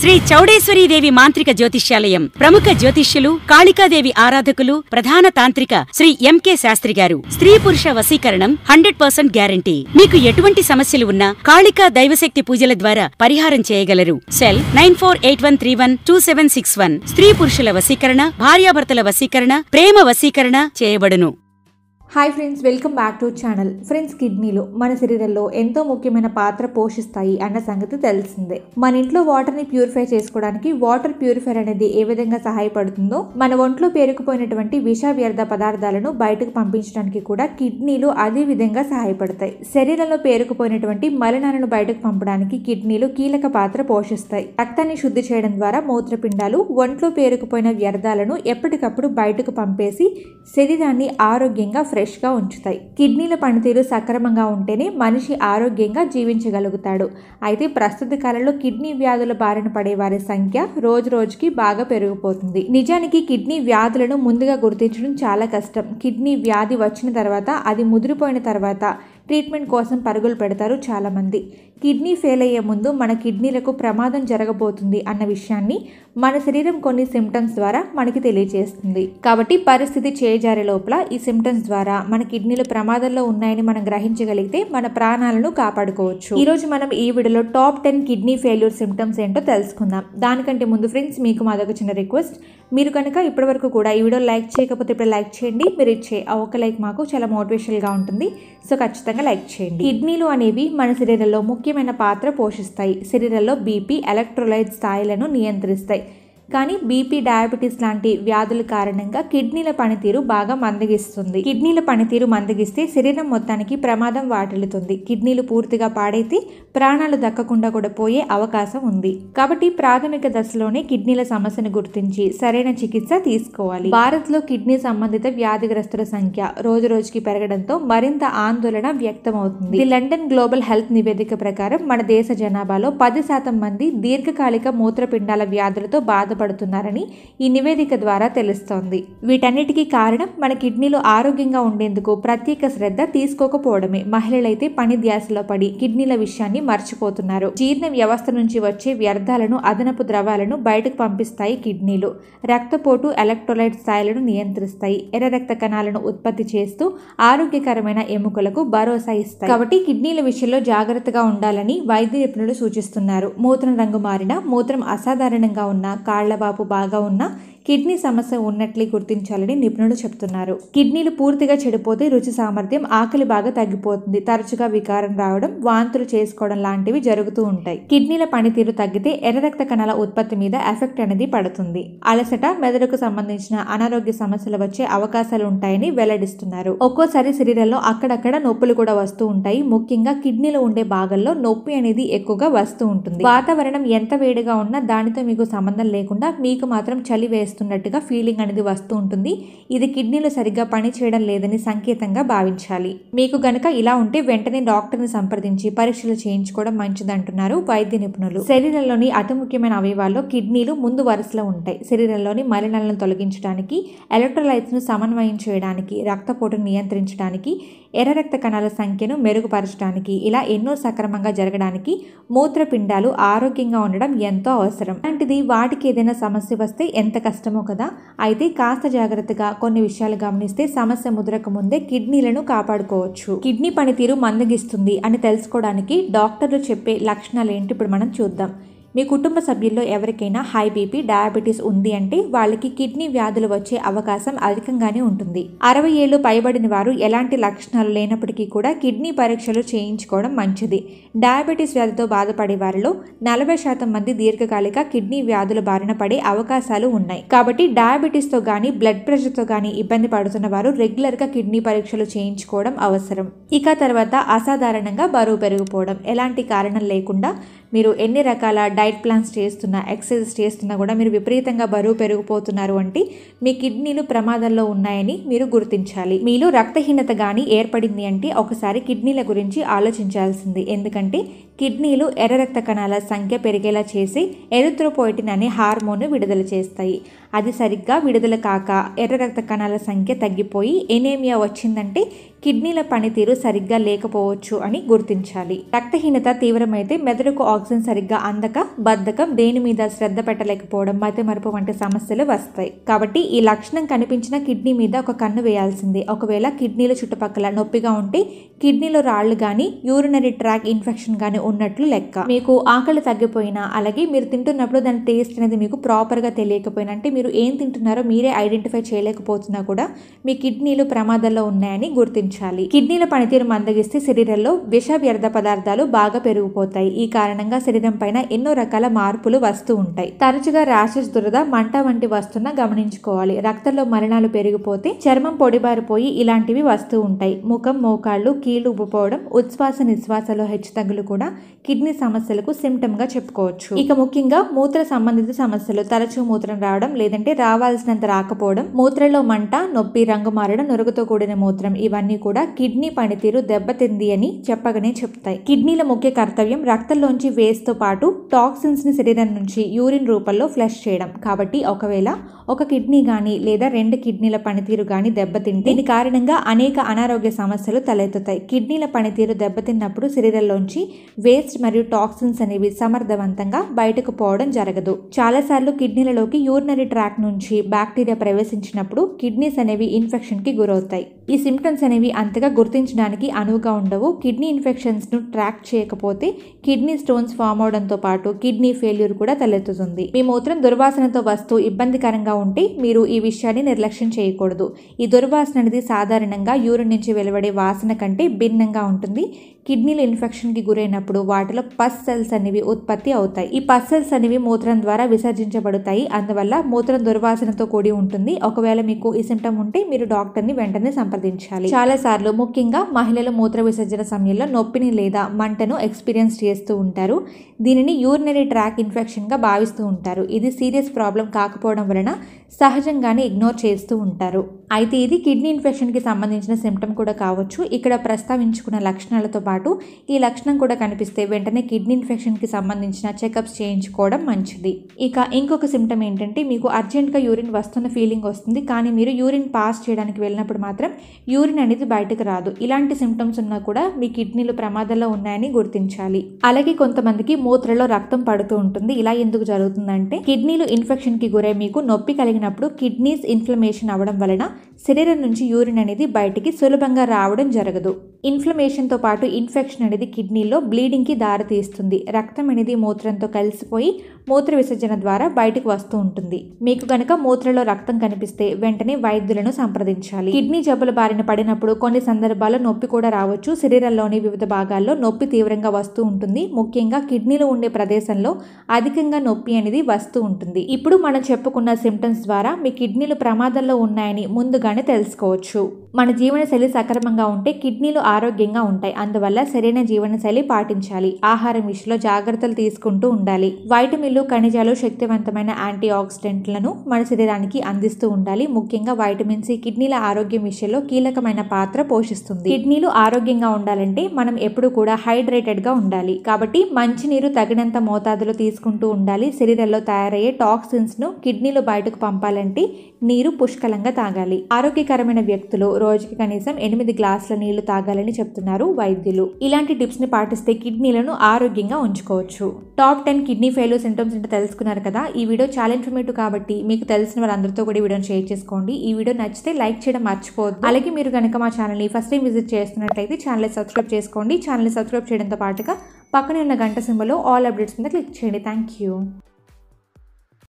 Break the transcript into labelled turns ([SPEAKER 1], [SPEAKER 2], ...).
[SPEAKER 1] శ్రీ చౌడేశ్వరీదేవి మాంత్రిక జ్యోతిష్యాలయం ప్రముఖ జ్యోతిష్యులు కాళికాదేవి ఆరాధకులు ప్రధాన తాంత్రిక శ్రీ ఎంకే శాస్త్రి గారు స్త్రీ పురుష వశీకరణం హండ్రెడ్ పర్సెంట్ గ్యారంటీ మీకు ఎటువంటి సమస్యలు ఉన్నా కాళికా దైవశక్తి పూజల ద్వారా పరిహారం చేయగలరు cell nine four eight one three one two seven six one స్త్రీ పురుషుల వశీకరణ భార్యాభర్తల వశీకరణ ప్రేమ వశీకరణ చేయబడును hi friends welcome back to channel friends కిడ్నీలు మన శరీరంలో ఎంతో ముఖ్యమైన పాత్ర పోషిస్తాయి అన్న సంగతి తెలిసిందే మన ఇంట్లో వాటర్ని ప్యూరిఫై చేసుకోవడానికి వాటర్ ప్యూరిఫైర్ అనేది ఏ విధంగా సహాయపడుతుందో మన ఒంట్లో పేరుకుపోయినటువంటి విష వ్యర్థ పదార్థాలను బయటకు పంపించడానికి కూడా కిడ్నీలు అదే విధంగా సహాయపడతాయి శరీరంలో పేరుకుపోయినటువంటి మలినాలను బయటకు పంపడానికి కిడ్నీలు కీలక పాత్ర పోషిస్తాయి రక్తాన్ని శుద్ధి చేయడం ద్వారా మూత్రపిండాలు ఒంట్లో పేరుకుపోయిన వ్యర్థాలను ఎప్పటికప్పుడు బయటకు పంపేసి శరీరాన్ని ఆరోగ్యంగా ఫ్రెష్గా ఉంచుతాయి కిడ్నీల పనితీరు సక్రమంగా ఉంటేనే మనిషి ఆరోగ్యంగా జీవించగలుగుతాడు అయితే ప్రస్తుత కాలంలో కిడ్నీ వ్యాధుల బారిన పడే వారి సంఖ్య రోజు రోజుకి బాగా పెరిగిపోతుంది నిజానికి కిడ్నీ వ్యాధులను ముందుగా గుర్తించడం చాలా కష్టం కిడ్నీ వ్యాధి వచ్చిన తర్వాత అది ముదిరిపోయిన తర్వాత ట్రీట్మెంట్ కోసం పరుగులు పెడతారు చాలామంది కిడ్నీ ఫెయిల్ అయ్యే ముందు మన కిడ్నీలకు ప్రమాదం జరగబోతుంది అన్న విషయాన్ని మన శరీరం కొన్ని సిమ్టమ్స్ ద్వారా మనకి తెలియజేస్తుంది కాబట్టి పరిస్థితి చేజారే లోపల ఈ సిమ్టమ్స్ ద్వారా మన కిడ్నీలు ప్రమాదంలో ఉన్నాయని మనం గ్రహించగలిగితే మన ప్రాణాలను కాపాడుకోవచ్చు ఈరోజు మనం ఈ వీడియోలో top ten kidney failure symptoms ఏంటో తెలుసుకుందాం దానికంటే ముందు ఫ్రెండ్స్ మీకు మాదొక చిన్న రిక్వెస్ట్ మీరు కనుక ఇప్పటివరకు కూడా ఈ వీడియో లైక్ చేయకపోతే ఇప్పుడు లైక్ చేయండి మీరు ఇచ్చే ఆ ఒక లైక్ మాకు చాలా మోటివేషన్గా ఉంటుంది సో ఖచ్చితంగా లైక్ చేయండి కిడ్నీలు అనేవి మన శరీరంలో ముఖ్యమైన పాత్ర పోషిస్తాయి శరీరంలో బీపీ ఎలక్ట్రోలైట్ స్థాయిలను నియంత్రిస్తాయి కానీ బీపీ డయాబెటీస్ లాంటి వ్యాధుల కారణంగా కిడ్నీల పనితీరు బాగా మందగిస్తుంది కిడ్నీల పనితీరు మందగిస్తే శరీరం మొత్తానికి ప్రమాదం వాటిల్లుతుంది కిడ్నీలు పూర్తిగా పాడైతే ప్రాణాలు దక్కకుండా కూడా పోయే అవకాశం ఉంది కాబట్టి ప్రాథమిక దశలోనే కిడ్నీల సమస్యను గుర్తించి సరైన చికిత్స తీసుకోవాలి భారత్లో కిడ్నీ సంబంధిత వ్యాధిగ్రస్తుల సంఖ్య రోజు రోజుకి పెరగడంతో మరింత ఆందోళన వ్యక్తమవుతుంది ది లండన్ గ్లోబల్ హెల్త్ నివేదిక ప్రకారం మన దేశ జనాభాలో పది శాతం మంది దీర్ఘకాలిక మూత్రపిండాల వ్యాధులతో బాధ బాధపడుతున్నారని ఈ నివేదిక ద్వారా తెలుస్తోంది వీటన్నిటికీ కారణం మన కిడ్నీలు ఆరోగ్యంగా ఉండేందుకు ప్రత్యేక శ్రద్ధ తీసుకోకపోవడమే మహిళలైతే పని ధ్యాసలో పడి కిడ్నీల విషయాన్ని మర్చిపోతున్నారు జీర్ణ వ్యవస్థ నుంచి వచ్చే వ్యర్థాలను అదనపు ద్రవాలను బయటకు పంపిస్తాయి కిడ్నీలు రక్తపోటు ఎలక్ట్రోలైట్ స్థాయిలను నియంత్రిస్తాయి ఎర్ర రక్త కణాలను ఉత్పత్తి చేస్తూ ఆరోగ్యకరమైన ఎముకలకు భరోసా ఇస్తాయి కాబట్టి కిడ్నీల విషయంలో జాగ్రత్తగా ఉండాలని వైద్య నిపుణులు సూచిస్తున్నారు మూత్రం రంగు మారిన మూత్రం అసాధారణంగా ఉన్న కాళ్ళ వాళ్ళ బాబు బాగా ఉన్నా కిడ్నీ సమస్య ఉన్నట్లు గుర్తించాలని నిపుణులు చెబుతున్నారు కిడ్నీలు పూర్తిగా చెడిపోతే రుచి సామర్థ్యం ఆకలి బాగా తగ్గిపోతుంది తరచుగా వికారం రావడం వాంతులు చేసుకోవడం లాంటివి జరుగుతూ ఉంటాయి కిడ్నీల పనితీరు తగ్గితే ఎర్ర రక్త కణాల ఉత్పత్తి మీద ఎఫెక్ట్ అనేది పడుతుంది అలసట మెదడుకు సంబంధించిన అనారోగ్య సమస్యలు వచ్చే అవకాశాలు ఉంటాయని వెల్లడిస్తున్నారు ఒక్కోసారి శరీరంలో అక్కడక్కడ నొప్పులు కూడా వస్తూ ఉంటాయి ముఖ్యంగా కిడ్నీలో ఉండే భాగంలో నొప్పి అనేది ఎక్కువగా వస్తూ ఉంటుంది వాతావరణం ఎంత వేడిగా ఉన్నా దానితో మీకు సంబంధం లేకుండా మీకు మాత్రం చలి వేస్తూ చేస్తున్నట్టుగా ఫీలింగ్ అనేది వస్తూ ఉంటుంది ఇది కిడ్నీలు సరిగ్గా పని చేయడం లేదని సంకేతంగా భావించాలి మీకు గనక ఇలా ఉంటే వెంటనే డాక్టర్ని సంప్రదించి పరీక్షలు చేయించుకోవడం మంచిదంటున్నారు వైద్య నిపుణులు శరీరంలోని అతి ముఖ్యమైన అవయవాల్లో కిడ్నీలు ముందు వరుసలో ఉంటాయి శరీరంలోని మలినాలను తొలగించడానికి ఎలక్ట్రోలైట్స్ను సమన్వయం చేయడానికి రక్తపోటును నియంత్రించడానికి ఎర్ర రక్త కణాల సంఖ్యను మెరుగుపరచడానికి ఇలా ఎన్నో సక్రమంగా జరగడానికి మూత్రపిండాలు ఆరోగ్యంగా ఉండడం ఎంతో అవసరం అలాంటిది వాటికి ఏదైనా సమస్య వస్తే ఎంత కష్టమో కదా అయితే కాస్త జాగ్రత్తగా కొన్ని విషయాలు గమనిస్తే సమస్య ముదరక ముందే కిడ్నీలను కాపాడుకోవచ్చు కిడ్నీ పనితీరు మందగిస్తుంది అని తెలుసుకోవడానికి డాక్టర్లు చెప్పే లక్షణాలు ఏంటి ఇప్పుడు మనం చూద్దాం మీ కుటుంబ సభ్యుల్లో ఎవరికైనా హై బీపీ డయాబెటీస్ ఉంది అంటే వాళ్ళకి కిడ్నీ వ్యాధులు వచ్చే అవకాశం అధికంగానే ఉంటుంది అరవై ఏళ్ళు పైబడిన వారు ఎలాంటి లక్షణాలు లేనప్పటికీ కూడా కిడ్నీ పరీక్షలు చేయించుకోవడం మంచిది డయాబెటీస్ వ్యాధితో బాధపడే వారిలో నలభై శాతం మంది దీర్ఘకాలిక కిడ్నీ వ్యాధుల బారిన పడే అవకాశాలు ఉన్నాయి కాబట్టి డయాబెటీస్తో కానీ బ్లడ్ ప్రెషర్తో కానీ ఇబ్బంది పడుతున్న వారు రెగ్యులర్గా కిడ్నీ పరీక్షలు చేయించుకోవడం అవసరం ఇక తర్వాత అసాధారణంగా బరువు పెరిగిపోవడం ఎలాంటి కారణం లేకుండా మీరు ఎన్ని రకాల డైట్ ప్లాన్స్ చేస్తున్నా ఎక్సర్సైజ్ చేస్తున్నా కూడా మీరు విపరీతంగా బరువు పెరిగిపోతున్నారు అంటే మీ కిడ్నీలు ప్రమాదంలో ఉన్నాయని మీరు గుర్తించాలి మీలో రక్తహీనత కానీ ఏర్పడింది అంటే ఒకసారి కిడ్నీల గురించి ఆలోచించాల్సింది ఎందుకంటే కిడ్నీలు ఎర్ర రక్త కణాల సంఖ్య పెరిగేలా చేసి ఎరుత్రోపోయిటిన్ అనే హార్మోన్ను విడుదల చేస్తాయి అది సరిగ్గా విడుదల కాక ఎర్ర రక్త కణాల సంఖ్య తగ్గిపోయి ఎనేమియా వచ్చిందంటే కిడ్నీల పనితీరు సరిగ్గా లేకపోవచ్చు అని గుర్తించాలి రక్తహీనత తీవ్రమైతే మెదడుకు ఆక్సిజన్ సరిగ్గా అందక బద్ధకం దేని మీద శ్రద్ధ పెట్టలేకపోవడం మతిమరుపు వంటి సమస్యలు వస్తాయి కాబట్టి ఈ లక్షణం కనిపించిన కిడ్నీ మీద ఒక కన్ను వేయాల్సిందే ఒకవేళ కిడ్నీల చుట్టుపక్కల నొప్పిగా ఉంటే కిడ్నీలో రాళ్ళు కానీ యూరినరీ ట్రాక్ ఇన్ఫెక్షన్ కానీ ఉన్నట్లు లెక్క మీకు ఆకలి తగ్గిపోయినా అలాగే మీరు తింటున్నప్పుడు దాని టేస్ట్ అనేది మీకు ప్రాపర్గా తెలియకపోయినా అంటే మీరు ఏం తింటున్నారో మీరే ఐడెంటిఫై చేయలేకపోతున్నా కూడా మీ కిడ్నీలు ప్రమాదంలో ఉన్నాయని గుర్తించాలి కిడ్నీల పనితీరు మందగిస్తే శరీరంలో విష వ్యర్థ పదార్థాలు బాగా పెరిగిపోతాయి ఈ కారణంగా శరీరం పైన ఎన్నో రకాల మార్పులు వస్తూ ఉంటాయి తరచుగా ర్యాషెస్ దురద మంట వంటి వస్తున్నా గమనించుకోవాలి రక్తంలో మరణాలు పెరిగిపోతే చర్మం పొడిబారిపోయి ఇలాంటివి వస్తూ ఉంటాయి ముఖం మోకాళ్ళు కీళ్ళు ఉబ్బుపోవడం ఉచ్ఛ్వాస నిశ్వాసలో హెచ్చుతగ్గులు కూడా కిడ్నీ సమస్యలకు సిమ్టమ్గా చెప్పుకోవచ్చు ఇక ముఖ్యంగా మూత్ర సంబంధిత సమస్యలు తరచూ మూత్రం రావడం లేదంటే రావాల్సినంత రాకపోవడం మూత్రలో మంట నొప్పి రంగు మారడం నొరుగుతో కూడిన మూత్రం ఇవన్నీ కూడా కిడ్నీ పనితీరు దెబ్బతింది అని చెప్పగానే చెప్తాయి కిడ్నీల ముఖ్య కర్తవ్యం రక్తంలోంచి తో పాటు టాక్సిన్స్ ని శరీరం నుంచి యూరిన్ రూపంలో ఫ్లష్ చేయడం కాబట్టి ఒకవేళ ఒక కిడ్నీ కానీ లేదా రెండు కిడ్నీల పనితీరు కానీ దెబ్బతింటే దీని కారణంగా అనేక అనారోగ్య సమస్యలు తలెత్తుతాయి కిడ్నీల పనితీరు దెబ్బతిన్నప్పుడు శరీరంలోంచి వేస్ట్ మరియు టాక్సిన్స్ అనేవి సమర్థవంతంగా బయటకు పోవడం జరగదు చాలాసార్లు కిడ్నీలలోకి యూరినరీ ట్రాక్ నుంచి బ్యాక్టీరియా ప్రవేశించినప్పుడు కిడ్నీస్ అనేవి ఇన్ఫెక్షన్కి గురవుతాయి ఈ సిమ్టమ్స్ అనేవి అంతగా గుర్తించడానికి అనువుగా ఉండవు కిడ్నీ ఇన్ఫెక్షన్స్ను ట్రాక్ చేయకపోతే కిడ్నీ స్టోన్స్ ఫామ్ అవడంతో పాటు కిడ్నీ ఫెయిల్యూర్ కూడా తలెత్తుతుంది మీ మూత్రం దుర్వాసనతో వస్తూ ఇబ్బందికరంగా ఉంటే మీరు ఈ విషయాన్ని నిర్లక్ష్యం చేయకూడదు ఈ దుర్వాసన అనేది సాధారణంగా యూరిన్ నుంచి వెలువడే వాసన కంటే భిన్నంగా ఉంటుంది కిడ్నీలు ఇన్ఫెక్షన్కి గురైనప్పుడు వాటిలో పస్ సెల్స్ అనేవి ఉత్పత్తి అవుతాయి ఈ పస్ సెల్స్ అనేవి మూత్రం ద్వారా విసర్జించబడతాయి అందువల్ల మూత్రం దుర్వాసనతో కూడి ఉంటుంది ఒకవేళ మీకు ఈ సిమ్టమ్ ఉంటే మీరు డాక్టర్ని వెంటనే సంప్రదించాలి సంప్రదించాలి చాలాసార్లు ముఖ్యంగా మహిళలు మూత్ర విసర్జన సమయంలో నొప్పిని లేదా మంటను ఎక్స్పీరియన్స్ చేస్తూ ఉంటారు దీనిని యూరినరీ ట్రాక్ ఇన్ఫెక్షన్గా భావిస్తూ ఉంటారు ఇది సీరియస్ ప్రాబ్లం కాకపోవడం వలన సహజంగానే ఇగ్నోర్ చేస్తూ ఉంటారు అయితే ఇది కిడ్నీ ఇన్ఫెక్షన్కి సంబంధించిన సిమ్టమ్ కూడా కావచ్చు ఇక్కడ ప్రస్తావించుకున్న లక్షణాలతో పాటు ఈ లక్షణం కూడా కనిపిస్తే వెంటనే కిడ్నీ ఇన్ఫెక్షన్కి సంబంధించిన చెకప్స్ చేయించుకోవడం మంచిది ఇక ఇంకొక సిమ్టమ్ ఏంటంటే మీకు అర్జెంట్గా యూరిన్ వస్తున్న ఫీలింగ్ వస్తుంది కానీ మీరు యూరిన్ పాస్ చేయడానికి వెళ్ళినప్పుడు మాత్రం యూరిన్ అనేది బయటకు రాదు ఇలాంటి సిమ్టమ్స్ ఉన్నా కూడా మీ కిడ్నీలు ప్రమాదంలో ఉన్నాయని గుర్తించాలి అలాగే కొంతమందికి మూత్రలో రక్తం పడుతూ ఉంటుంది ఇలా ఎందుకు జరుగుతుందంటే కిడ్నీలు ఇన్ఫెక్షన్కి గురై మీకు నొప్పి కలిగినప్పుడు కిడ్నీస్ ఇన్ఫ్లమేషన్ అవ్వడం వలన శరీరం నుంచి యూరిన్ అనేది బయటికి సులభంగా రావడం జరగదు ఇన్ఫ్లమేషన్తో పాటు ఇన్ఫెక్షన్ అనేది కిడ్నీలో బ్లీడింగ్కి దారితీస్తుంది రక్తం అనేది మూత్రంతో కలిసిపోయి మూత్ర విసర్జన ద్వారా బయటకు వస్తూ ఉంటుంది మీకు కనుక మూత్రలో రక్తం కనిపిస్తే వెంటనే వైద్యులను సంప్రదించాలి కిడ్నీ జబ్బుల బారిన పడినప్పుడు కొన్ని సందర్భాల్లో నొప్పి కూడా రావచ్చు శరీరంలోని వివిధ భాగాల్లో నొప్పి తీవ్రంగా వస్తూ ఉంటుంది ముఖ్యంగా కిడ్నీలో ఉండే ప్రదేశంలో అధికంగా నొప్పి అనేది వస్తూ ఉంటుంది ఇప్పుడు మనం చెప్పుకున్న సిమ్టమ్స్ ద్వారా మీ కిడ్నీలు ప్రమాదంలో ఉన్నాయని ముందుగానే తెలుసుకోవచ్చు మన జీవనశైలి సక్రమంగా ఉంటే కిడ్నీలు ఆరోగ్యంగా ఉంటాయి అందువల్ల సరైన జీవనశైలి పాటించాలి ఆహారం విషయంలో జాగ్రత్తలు తీసుకుంటూ ఉండాలి వైటమిన్లు ఖనిజాలు శక్తివంతమైన యాంటీ ఆక్సిడెంట్లను మన శరీరానికి అందిస్తూ ఉండాలి ముఖ్యంగా వైటమిన్ సి కిడ్నీల ఆరోగ్యం విషయంలో కీలకమైన పాత్ర పోషిస్తుంది కిడ్నీలు ఆరోగ్యంగా ఉండాలంటే మనం ఎప్పుడు కూడా హైడ్రేటెడ్ గా ఉండాలి కాబట్టి మంచినీరు తగినంత మోతాదులో తీసుకుంటూ ఉండాలి శరీరంలో తయారయ్యే టాక్సిన్స్ ను కిడ్నీలు బయటకు పంపాలంటే నీరు పుష్కలంగా తాగాలి ఆరోగ్యకరమైన వ్యక్తులు రోజుకి కనీసం ఎనిమిది గ్లాసుల నీళ్లు తాగాలి చేయాలని చెప్తున్నారు వైద్యులు ఇలాంటి టిప్స్ని పాటిస్తే కిడ్నీలను ఆరోగ్యంగా ఉంచుకోవచ్చు top ten kidney failure symptoms అంటే తెలుసుకున్నారు కదా ఈ వీడియో చాలా ఇన్ఫర్మేటివ్ కాబట్టి మీకు తెలిసిన వారందరితో కూడా వీడియోని షేర్ చేసుకోండి ఈ వీడియో నచ్చితే లైక్ చేయడం మర్చిపోదు అలాగే మీరు కనుక మా ఛానల్ని ఫస్ట్ టైం విజిట్ చేస్తున్నట్లయితే ఛానల్ సబ్స్క్రైబ్ చేసుకోండి ఛానల్ సబ్స్క్రైబ్ చేయడంతో పాటుగా పక్కనే ఉన్న గంట సింబలో ఆల్ అప్డేట్స్ మీద క్లిక్ చేయండి థ్యాంక్ యూ